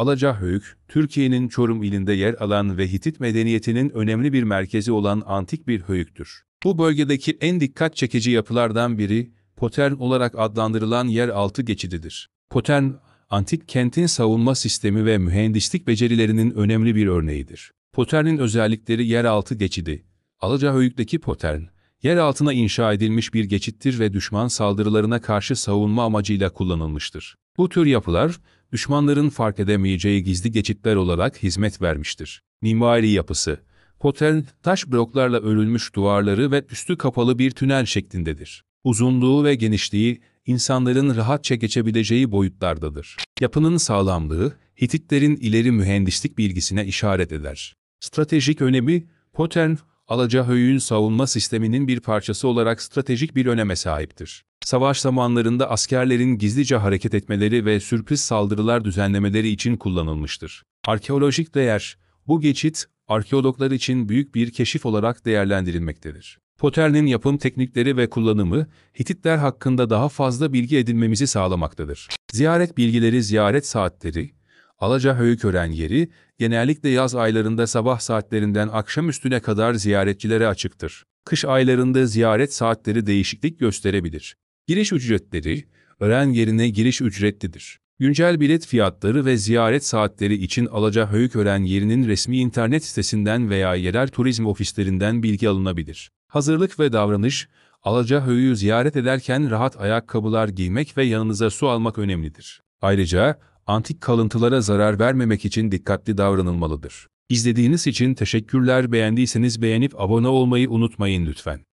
Alacahöyük, Türkiye'nin Çorum ilinde yer alan ve Hitit medeniyetinin önemli bir merkezi olan antik bir höyüktür. Bu bölgedeki en dikkat çekici yapılardan biri, Potern olarak adlandırılan yeraltı geçididir. Potern, antik kentin savunma sistemi ve mühendislik becerilerinin önemli bir örneğidir. Potern'in özellikleri yeraltı geçidi. Alacahöyük'teki Potern, yer altına inşa edilmiş bir geçittir ve düşman saldırılarına karşı savunma amacıyla kullanılmıştır. Bu tür yapılar, düşmanların fark edemeyeceği gizli geçitler olarak hizmet vermiştir. Mimari yapısı, potel, taş bloklarla örülmüş duvarları ve üstü kapalı bir tünel şeklindedir. Uzunluğu ve genişliği, insanların rahatça geçebileceği boyutlardadır. Yapının sağlamlığı, Hititlerin ileri mühendislik bilgisine işaret eder. Stratejik önemi, Poten, Alaca Alacahöyü'nün savunma sisteminin bir parçası olarak stratejik bir öneme sahiptir. Savaş zamanlarında askerlerin gizlice hareket etmeleri ve sürpriz saldırılar düzenlemeleri için kullanılmıştır. Arkeolojik değer, bu geçit, arkeologlar için büyük bir keşif olarak değerlendirilmektedir. Potter'nin yapım teknikleri ve kullanımı, Hititler hakkında daha fazla bilgi edinmemizi sağlamaktadır. Ziyaret bilgileri ziyaret saatleri, Alaca Alacahöyükören yeri, genellikle yaz aylarında sabah saatlerinden akşam üstüne kadar ziyaretçilere açıktır. Kış aylarında ziyaret saatleri değişiklik gösterebilir. Giriş ücretleri, ören yerine giriş ücretlidir. Güncel bilet fiyatları ve ziyaret saatleri için Alaca Alacahöyükören yerinin resmi internet sitesinden veya yerel turizm ofislerinden bilgi alınabilir. Hazırlık ve davranış, Alaca Alacahöyü'yü ziyaret ederken rahat ayakkabılar giymek ve yanınıza su almak önemlidir. Ayrıca antik kalıntılara zarar vermemek için dikkatli davranılmalıdır. İzlediğiniz için teşekkürler. Beğendiyseniz beğenip abone olmayı unutmayın lütfen.